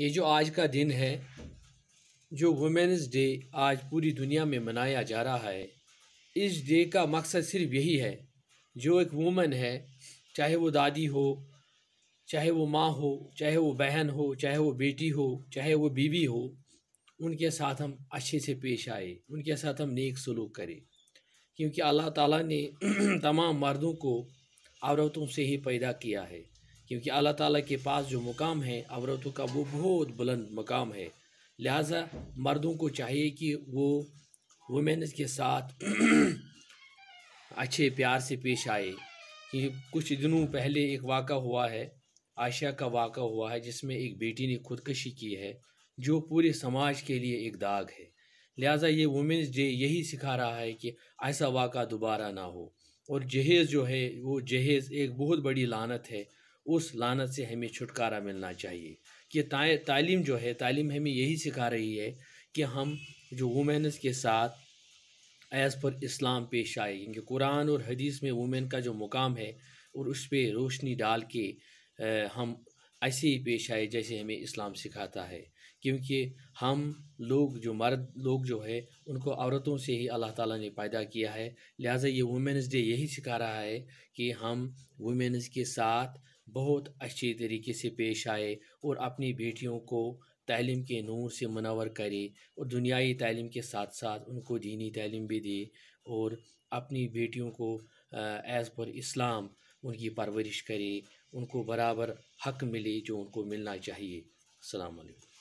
ये जो आज का दिन है जो वुमेंस डे आज पूरी दुनिया में मनाया जा रहा है इस डे का मकसद सिर्फ यही है जो एक वुमेन है चाहे वो दादी हो चाहे वो माँ हो चाहे वो बहन हो चाहे वो बेटी हो चाहे वो बीवी हो उनके साथ हम अच्छे से पेश आए उनके साथ हम नेक सलूक करें क्योंकि अल्लाह ताला ने तमाम मर्दों को औरतों से ही पैदा किया है क्योंकि अल्लाह ताला के पास जो मुकाम है औरतों का वो बहुत बुलंद मकाम है लिहाजा मर्दों को चाहिए कि वो वुमेन के साथ अच्छे प्यार से पेश आए कि कुछ दिनों पहले एक वाक़ा हुआ है आशा का वाक़ा हुआ है जिसमें एक बेटी ने खुदकशी की है जो पूरे समाज के लिए एक दाग है लिहाजा ये वुमेंस डे यही सिखा रहा है कि ऐसा वाक़ा दोबारा ना हो और जहेज़ जो है वो जहेज़ एक बहुत बड़ी लानत है उस लानत से हमें छुटकारा मिलना चाहिए कि तालीम जो है तालीम हमें यही सिखा रही है कि हम जो वुमेन्स के साथ एज़ पर इस्लाम पेश आए क्योंकि कुरान और हदीस में वुमेन का जो मुकाम है और उस पर रोशनी डाल के हम ऐसे ही पेश आए जैसे हमें इस्लाम सिखाता है क्योंकि हम लोग जो मर्द लोग जो है उनको औरतों से ही अल्लाह ताला ने पैदा किया है लिहाजा ये वुमेन्स डे यही सिखा रहा है कि हम वुमेन्स के साथ बहुत अच्छे तरीके से पेश आए और अपनी बेटियों को तैलीम के नूर से मनवर करे और दुनियाई तैलीम के साथ साथ उनको दीनी तलीम भी दे और अपनी बेटियों को एज़ पर इस्लाम उनकी परवरिश करे उनको बराबर हक मिले जो उनको मिलना चाहिए अलैक्म